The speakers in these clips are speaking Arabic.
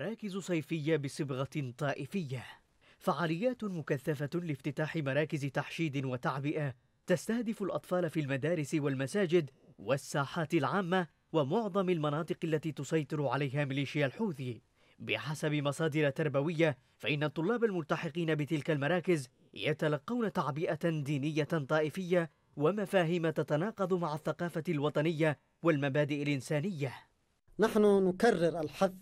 مراكز صيفية بصبغة طائفية فعاليات مكثفة لافتتاح مراكز تحشيد وتعبئة تستهدف الأطفال في المدارس والمساجد والساحات العامة ومعظم المناطق التي تسيطر عليها ميليشيا الحوثي بحسب مصادر تربوية فإن الطلاب الملتحقين بتلك المراكز يتلقون تعبئة دينية طائفية ومفاهيم تتناقض مع الثقافة الوطنية والمبادئ الإنسانية نحن نكرر الحث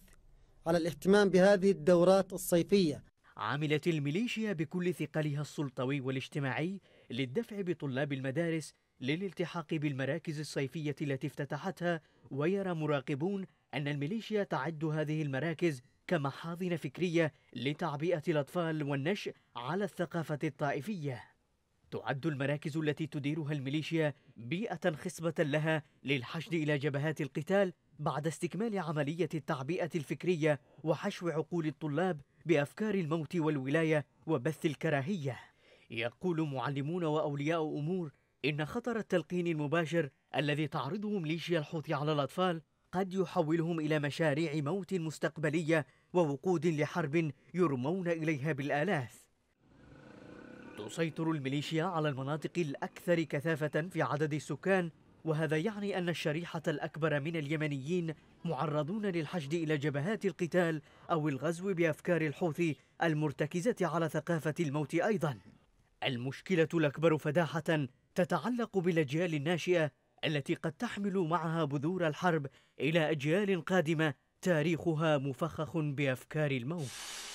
على الاهتمام بهذه الدورات الصيفية عملت الميليشيا بكل ثقلها السلطوي والاجتماعي للدفع بطلاب المدارس للالتحاق بالمراكز الصيفية التي افتتحتها ويرى مراقبون أن الميليشيا تعد هذه المراكز كمحاضن فكرية لتعبئة الأطفال والنشء على الثقافة الطائفية تعد المراكز التي تديرها الميليشيا بيئة خصبة لها للحشد إلى جبهات القتال بعد استكمال عملية التعبئة الفكرية وحشو عقول الطلاب بأفكار الموت والولاية وبث الكراهية يقول معلمون وأولياء أمور إن خطر التلقين المباشر الذي تعرضه ميليشيا الحوثي على الأطفال قد يحولهم إلى مشاريع موت مستقبلية ووقود لحرب يرمون إليها بالآلاف تسيطر الميليشيا على المناطق الأكثر كثافة في عدد السكان وهذا يعني أن الشريحة الأكبر من اليمنيين معرضون للحشد إلى جبهات القتال أو الغزو بأفكار الحوثي المرتكزة على ثقافة الموت أيضا المشكلة الأكبر فداحة تتعلق بالأجيال الناشئة التي قد تحمل معها بذور الحرب إلى أجيال قادمة تاريخها مفخخ بأفكار الموت